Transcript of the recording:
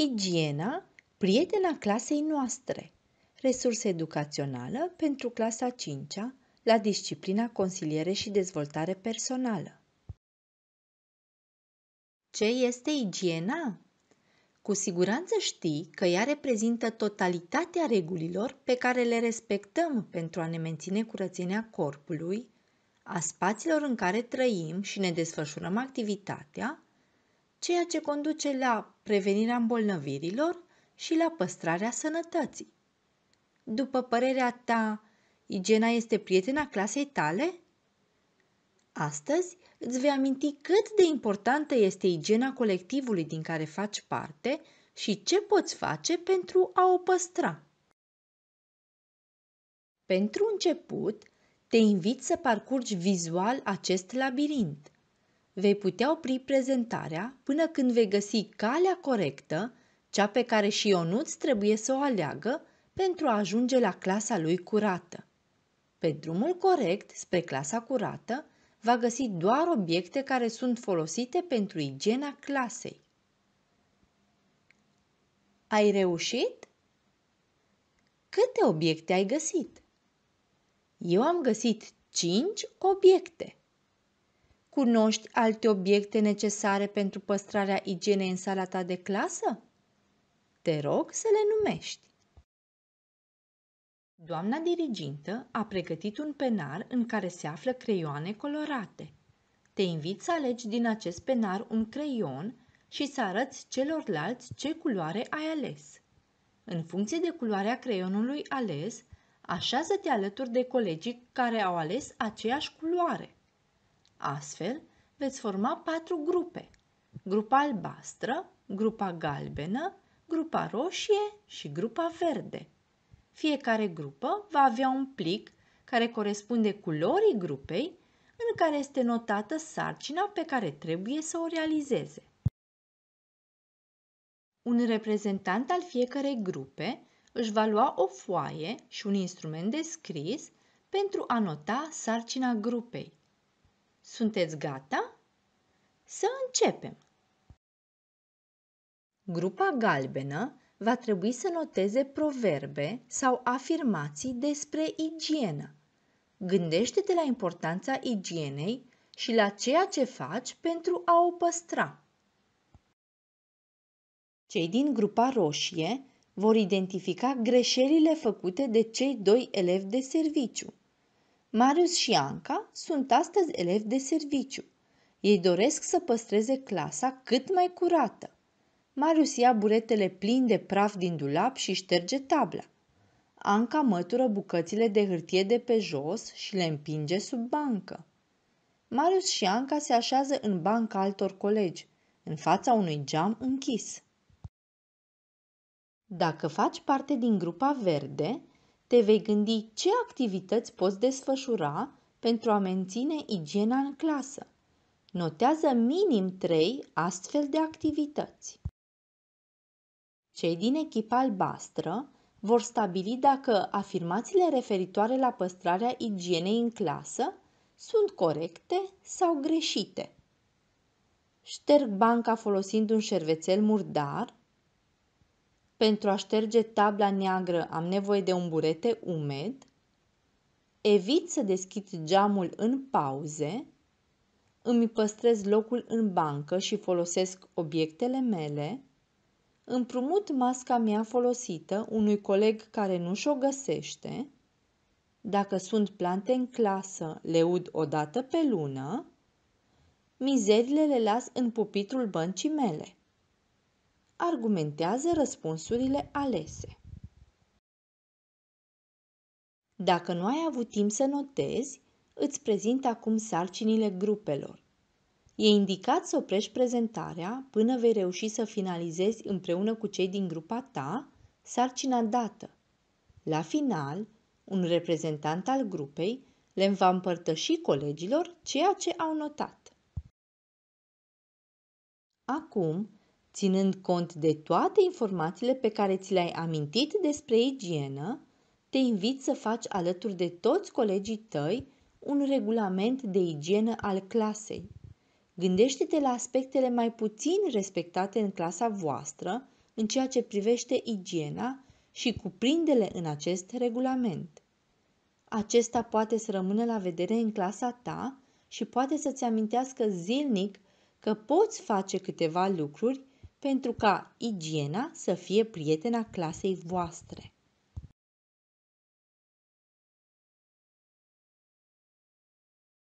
Igiena, prietena clasei noastre. Resurse educațională pentru clasa 5-a la disciplina consiliere și dezvoltare personală. Ce este igiena? Cu siguranță știi că ea reprezintă totalitatea regulilor pe care le respectăm pentru a ne menține curățenia corpului, a spațiilor în care trăim și ne desfășurăm activitatea, ceea ce conduce la prevenirea îmbolnăvirilor și la păstrarea sănătății. După părerea ta, igiena este prietena clasei tale? Astăzi îți vei aminti cât de importantă este igiena colectivului din care faci parte și ce poți face pentru a o păstra. Pentru început, te invit să parcurgi vizual acest labirint – vei putea opri prezentarea până când vei găsi calea corectă, cea pe care și Ionuț trebuie să o aleagă pentru a ajunge la clasa lui curată. Pe drumul corect spre clasa curată va găsi doar obiecte care sunt folosite pentru igiena clasei. Ai reușit? Câte obiecte ai găsit? Eu am găsit 5 obiecte. Cunoști alte obiecte necesare pentru păstrarea igienei în sala ta de clasă? Te rog să le numești. Doamna dirigintă a pregătit un penar în care se află creioane colorate. Te invit să alegi din acest penar un creion și să arăți celorlalți ce culoare ai ales. În funcție de culoarea creionului ales, așează-te alături de colegii care au ales aceeași culoare. Astfel, veți forma patru grupe. Grupa albastră, grupa galbenă, grupa roșie și grupa verde. Fiecare grupă va avea un plic care corespunde culorii grupei în care este notată sarcina pe care trebuie să o realizeze. Un reprezentant al fiecărei grupe își va lua o foaie și un instrument de scris pentru a nota sarcina grupei. Sunteți gata? Să începem! Grupa galbenă va trebui să noteze proverbe sau afirmații despre igienă. Gândește-te la importanța igienei și la ceea ce faci pentru a o păstra. Cei din grupa roșie vor identifica greșelile făcute de cei doi elevi de serviciu. Marius și Anca sunt astăzi elevi de serviciu. Ei doresc să păstreze clasa cât mai curată. Marius ia buretele plin de praf din dulap și șterge tabla. Anca mătură bucățile de hârtie de pe jos și le împinge sub bancă. Marius și Anca se așează în banca altor colegi, în fața unui geam închis. Dacă faci parte din grupa verde, te vei gândi ce activități poți desfășura pentru a menține igiena în clasă. Notează minim 3 astfel de activități. Cei din echipa albastră vor stabili dacă afirmațiile referitoare la păstrarea igienei în clasă sunt corecte sau greșite. Șterg banca folosind un șervețel murdar pentru a șterge tabla neagră am nevoie de un burete umed. Evit să deschid geamul în pauze. Îmi păstrez locul în bancă și folosesc obiectele mele. Împrumut masca mea folosită unui coleg care nu și-o găsește. Dacă sunt plante în clasă, le ud o dată pe lună. Mizerile le las în pupitrul băncii mele argumentează răspunsurile alese. Dacă nu ai avut timp să notezi, îți prezint acum sarcinile grupelor. E indicat să oprești prezentarea până vei reuși să finalizezi împreună cu cei din grupa ta sarcina dată. La final, un reprezentant al grupei le va împărtăși colegilor ceea ce au notat. Acum, ținând cont de toate informațiile pe care ți le-ai amintit despre igienă, te invit să faci alături de toți colegii tăi un regulament de igienă al clasei. Gândește-te la aspectele mai puțin respectate în clasa voastră în ceea ce privește igiena și cuprindele în acest regulament. Acesta poate să rămână la vedere în clasa ta și poate să-ți amintească zilnic că poți face câteva lucruri pentru ca igiena să fie prietena clasei voastre.